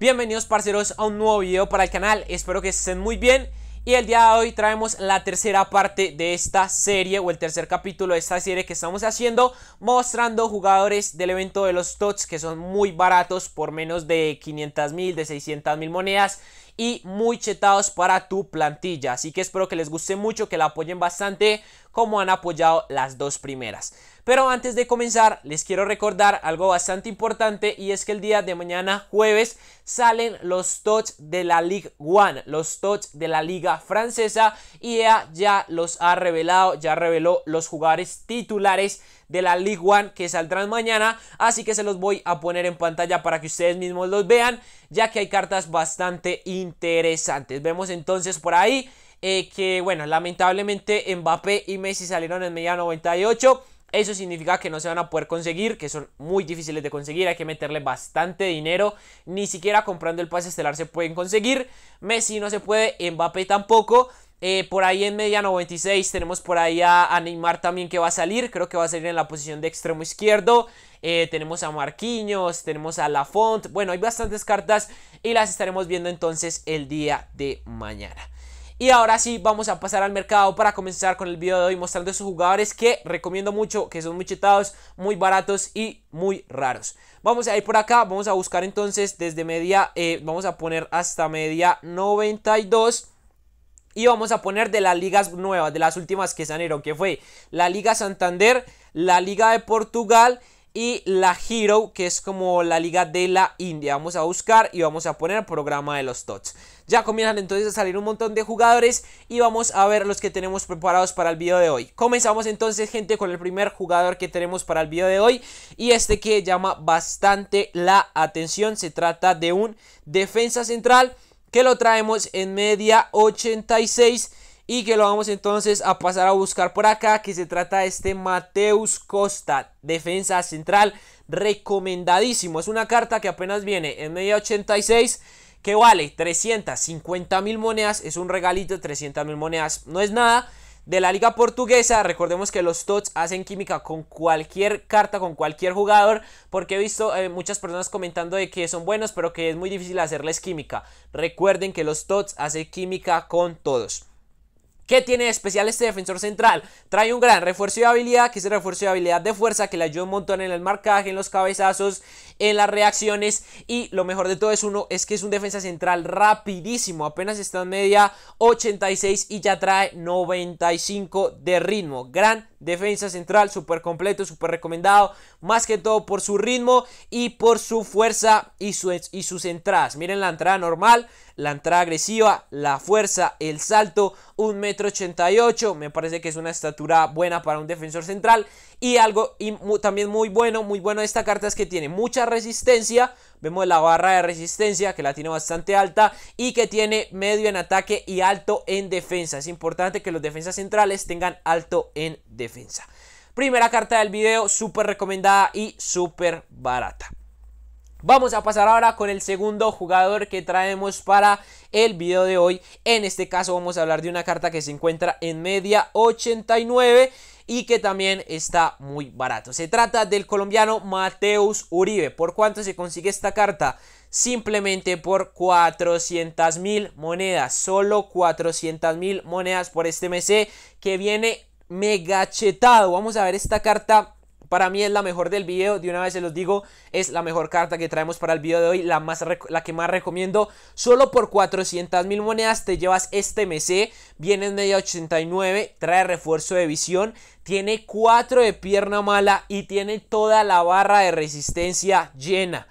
Bienvenidos parceros a un nuevo video para el canal, espero que estén muy bien y el día de hoy traemos la tercera parte de esta serie o el tercer capítulo de esta serie que estamos haciendo mostrando jugadores del evento de los TOTS que son muy baratos por menos de 500 mil, de 600 mil monedas y muy chetados para tu plantilla, así que espero que les guste mucho, que la apoyen bastante como han apoyado las dos primeras. Pero antes de comenzar, les quiero recordar algo bastante importante y es que el día de mañana, jueves, salen los TOTS de la Ligue 1, los TOTS de la Liga Francesa y EA ya los ha revelado, ya reveló los jugadores titulares de la League One que saldrán mañana. Así que se los voy a poner en pantalla para que ustedes mismos los vean, ya que hay cartas bastante interesantes. Vemos entonces por ahí eh, que, bueno, lamentablemente Mbappé y Messi salieron en media 98. Eso significa que no se van a poder conseguir, que son muy difíciles de conseguir, hay que meterle bastante dinero. Ni siquiera comprando el pase estelar se pueden conseguir. Messi no se puede, Mbappé tampoco. Eh, por ahí en media 96 tenemos por ahí a, Neymar también que va a salir, creo que va a salir en la posición de extremo izquierdo. Eh, tenemos a Marquinhos, tenemos a Lafont, bueno, hay bastantes cartas y las estaremos viendo entonces el día de mañana. Y ahora sí, vamos a pasar al mercado para comenzar con el video de hoy mostrando esos jugadores que recomiendo mucho, que son muy chetados, muy baratos y muy raros. Vamos a ir por acá, vamos a buscar entonces desde media, eh, vamos a poner hasta media 92. Y vamos a poner de las ligas nuevas, de las últimas que se que fue la Liga Santander, la Liga de Portugal y la Hero, que es como la liga de la India. Vamos a buscar y vamos a poner programa de los TOTS. Ya comienzan entonces a salir un montón de jugadores y vamos a ver los que tenemos preparados para el video de hoy. Comenzamos entonces gente con el primer jugador que tenemos para el video de hoy y este que llama bastante la atención. Se trata de un defensa central que lo traemos en media 86 y que lo vamos entonces a pasar a buscar por acá. Que se trata de este Mateus Costa. Defensa central. Recomendadísimo. Es una carta que apenas viene en media 86 que vale 350 mil monedas, es un regalito de 300 mil monedas, no es nada. De la liga portuguesa, recordemos que los TOTS hacen química con cualquier carta, con cualquier jugador, porque he visto eh, muchas personas comentando de que son buenos, pero que es muy difícil hacerles química. Recuerden que los TOTS hacen química con todos. ¿Qué tiene especial este defensor central? Trae un gran refuerzo de habilidad, que es el refuerzo de habilidad de fuerza, que le ayuda un montón en el marcaje, en los cabezazos, en las reacciones. Y lo mejor de todo es uno, es que es un defensa central rapidísimo. Apenas está en media 86 y ya trae 95 de ritmo. Gran Defensa central, súper completo, súper recomendado. Más que todo por su ritmo y por su fuerza y, su, y sus entradas. Miren la entrada normal, la entrada agresiva, la fuerza, el salto. un y ocho, Me parece que es una estatura buena para un defensor central. Y algo y también muy bueno, muy bueno de esta carta es que tiene mucha resistencia Vemos la barra de resistencia que la tiene bastante alta y que tiene medio en ataque y alto en defensa. Es importante que los defensas centrales tengan alto en defensa. Primera carta del video, súper recomendada y súper barata. Vamos a pasar ahora con el segundo jugador que traemos para el video de hoy. En este caso vamos a hablar de una carta que se encuentra en media 89 y que también está muy barato. Se trata del colombiano Mateus Uribe. ¿Por cuánto se consigue esta carta? Simplemente por 400 mil monedas. Solo 400 mil monedas por este MC que viene megachetado. Vamos a ver esta carta para mí es la mejor del video, de una vez se los digo, es la mejor carta que traemos para el video de hoy, la, más la que más recomiendo. Solo por 400 mil monedas te llevas este MC, viene en media 89, trae refuerzo de visión, tiene 4 de pierna mala y tiene toda la barra de resistencia llena.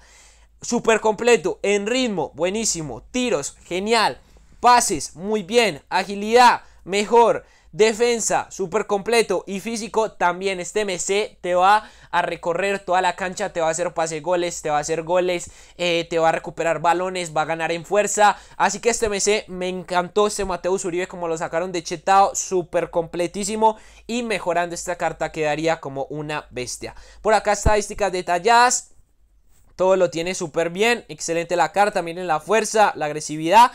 Super completo, en ritmo, buenísimo, tiros, genial, pases, muy bien, agilidad, mejor. Defensa, súper completo y físico también. Este MC te va a recorrer toda la cancha, te va a hacer pase goles, te va a hacer goles, eh, te va a recuperar balones, va a ganar en fuerza. Así que este MC me encantó este Mateus Uribe como lo sacaron de Chetao, súper completísimo y mejorando esta carta quedaría como una bestia. Por acá estadísticas detalladas, todo lo tiene súper bien, excelente la carta, miren la fuerza, la agresividad.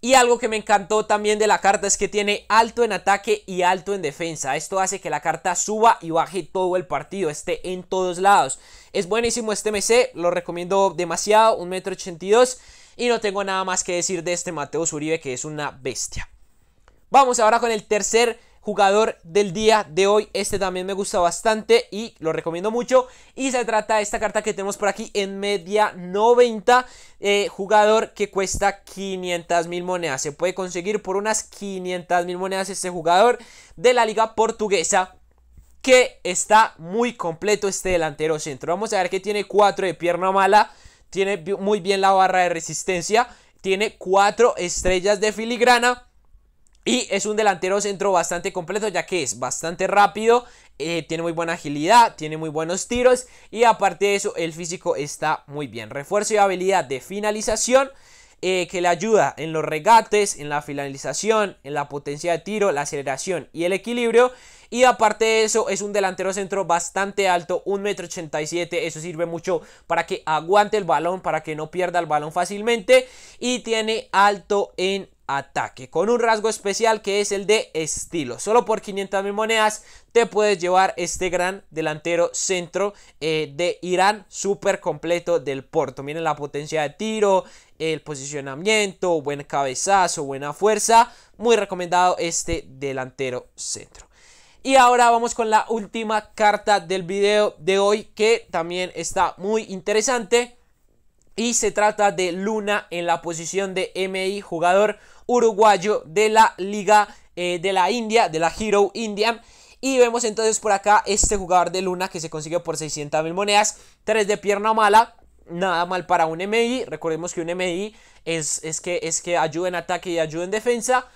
Y algo que me encantó también de la carta es que tiene alto en ataque y alto en defensa. Esto hace que la carta suba y baje todo el partido, esté en todos lados. Es buenísimo este MC, lo recomiendo demasiado, 1,82m. Y no tengo nada más que decir de este Mateo Uribe que es una bestia. Vamos ahora con el tercer jugador del día de hoy. Este también me gusta bastante y lo recomiendo mucho. Y se trata de esta carta que tenemos por aquí en media 90. Eh, jugador que cuesta 500 mil monedas. Se puede conseguir por unas 500 mil monedas este jugador de la liga portuguesa que está muy completo este delantero centro. Vamos a ver que tiene 4 de pierna mala, tiene muy bien la barra de resistencia, tiene 4 estrellas de filigrana y es un delantero centro bastante completo ya que es bastante rápido, eh, tiene muy buena agilidad, tiene muy buenos tiros y aparte de eso el físico está muy bien. Refuerzo y habilidad de finalización eh, que le ayuda en los regates, en la finalización, en la potencia de tiro, la aceleración y el equilibrio. Y aparte de eso, es un delantero centro bastante alto, 1,87m. Eso sirve mucho para que aguante el balón, para que no pierda el balón fácilmente. Y tiene alto en ataque con un rasgo especial que es el de estilo solo por 500 mil monedas te puedes llevar este gran delantero centro eh, de Irán Super completo del Porto miren la potencia de tiro el posicionamiento buen cabezazo buena fuerza muy recomendado este delantero centro y ahora vamos con la última carta del video de hoy que también está muy interesante y se trata de Luna en la posición de MI, jugador uruguayo de la Liga eh, de la India, de la Hero India. Y vemos entonces por acá este jugador de Luna que se consiguió por 600 mil monedas. 3 de pierna mala. Nada mal para un MI. Recordemos que un MI es, es, que, es que ayuda en ataque y ayuda en defensa.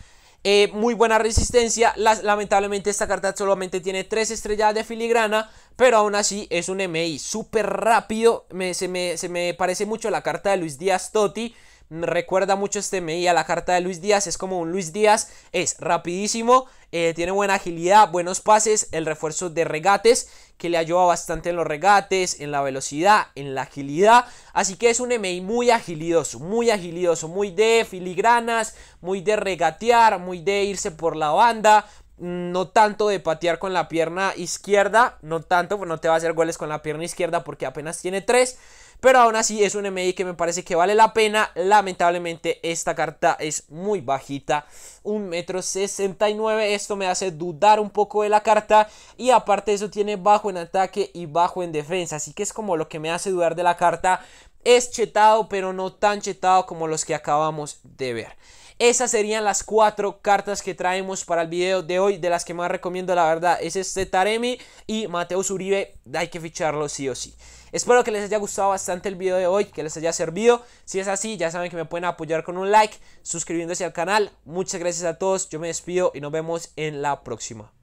Eh, muy buena resistencia. Las, lamentablemente esta carta solamente tiene 3 estrellas de filigrana. Pero aún así es un MI súper rápido. Me, se, me, se me parece mucho la carta de Luis Díaz Totti recuerda mucho este MI a la carta de Luis Díaz. Es como un Luis Díaz. Es rapidísimo. Eh, tiene buena agilidad, buenos pases. El refuerzo de regates. Que le ayuda bastante en los regates. En la velocidad. En la agilidad. Así que es un MI muy agilidoso. Muy agilidoso. Muy de filigranas. Muy de regatear. Muy de irse por la banda no tanto de patear con la pierna izquierda, no tanto, no te va a hacer goles con la pierna izquierda porque apenas tiene tres pero aún así es un MI que me parece que vale la pena. Lamentablemente esta carta es muy bajita. un 169 69, Esto me hace dudar un poco de la carta. Y aparte de eso tiene bajo en ataque y bajo en defensa. Así que es como lo que me hace dudar de la carta. Es chetado pero no tan chetado como los que acabamos de ver. Esas serían las cuatro cartas que traemos para el video de hoy, de las que más recomiendo la verdad. Es este Taremi y Mateus Uribe, hay que ficharlo sí o sí. Espero que les haya gustado bastante el video de hoy, que les haya servido. Si es así, ya saben que me pueden apoyar con un like, suscribiéndose al canal. Muchas gracias a todos, yo me despido y nos vemos en la próxima.